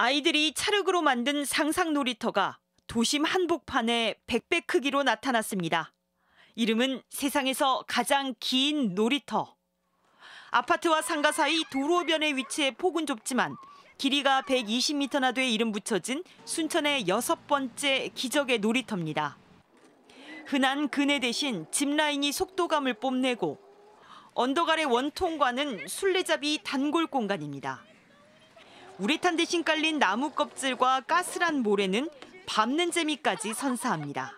아이들이 찰흙으로 만든 상상 놀이터가 도심 한복판에 100배 크기로 나타났습니다. 이름은 세상에서 가장 긴 놀이터. 아파트와 상가 사이 도로변에 위치해 폭은 좁지만 길이가 120m나 돼 이름 붙여진 순천의 여섯 번째 기적의 놀이터입니다. 흔한 그네 대신 짚 라인이 속도감을 뽐내고 언덕 아래 원통과는 술래잡이 단골 공간입니다. 우레탄 대신 깔린 나무 껍질과 가스란 모래는 밟는 재미까지 선사합니다.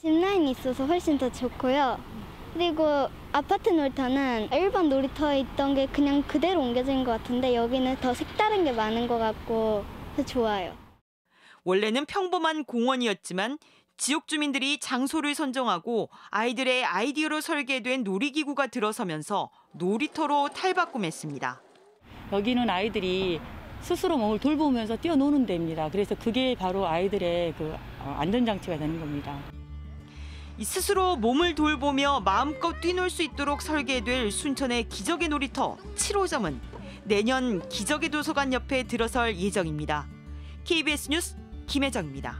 짚라인이 있어서 훨씬 더 좋고요. 그리고 아파트 놀이터는 일반 놀이터에 있던 게 그냥 그대로 옮겨진 것 같은데 여기는 더 색다른 게 많은 것 같고 좋아요. 원래는 평범한 공원이었지만 지역 주민들이 장소를 선정하고 아이들의 아이디어로 설계된 놀이기구가 들어서면서 놀이터로 탈바꿈했습니다. 여기는 아이들이 스스로 몸을 돌보면서 뛰어노는 데입니다. 그래서 그게 바로 아이들의 그 어, 안전장치가 되는 겁니다. 스스로 몸을 돌보며 마음껏 뛰놀 수 있도록 설계될 순천의 기적의 놀이터 7호점은 내년 기적의 도서관 옆에 들어설 예정입니다. KBS 뉴스 김혜정입니다.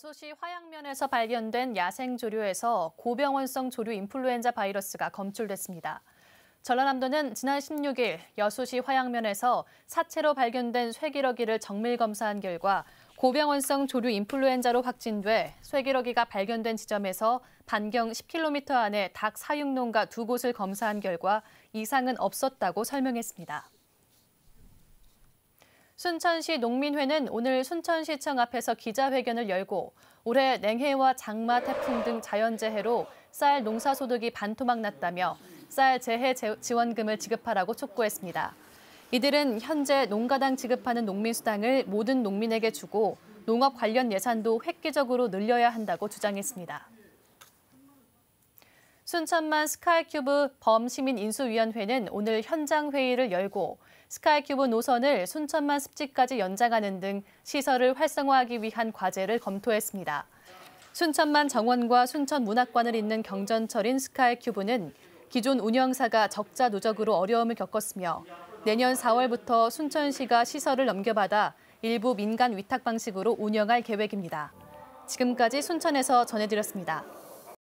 여수시 화양면에서 발견된 야생 조류에서 고병원성 조류 인플루엔자 바이러스가 검출됐습니다. 전라남도는 지난 16일 여수시 화양면에서 사체로 발견된 쇠기러기를 정밀 검사한 결과 고병원성 조류 인플루엔자로 확진돼 쇠기러기가 발견된 지점에서 반경 10km 안에 닭 사육농가 두 곳을 검사한 결과 이상은 없었다고 설명했습니다. 순천시 농민회는 오늘 순천시청 앞에서 기자회견을 열고 올해 냉해와 장마 태풍 등 자연재해로 쌀 농사소득이 반토막 났다며 쌀 재해 지원금을 지급하라고 촉구했습니다. 이들은 현재 농가당 지급하는 농민수당을 모든 농민에게 주고 농업 관련 예산도 획기적으로 늘려야 한다고 주장했습니다. 순천만 스카이큐브 범시민인수위원회는 오늘 현장 회의를 열고 스카이큐브 노선을 순천만 습지까지 연장하는 등 시설을 활성화하기 위한 과제를 검토했습니다. 순천만 정원과 순천 문학관을 잇는 경전철인 스카이큐브는 기존 운영사가 적자 누적으로 어려움을 겪었으며 내년 4월부터 순천시가 시설을 넘겨받아 일부 민간 위탁 방식으로 운영할 계획입니다. 지금까지 순천에서 전해드렸습니다.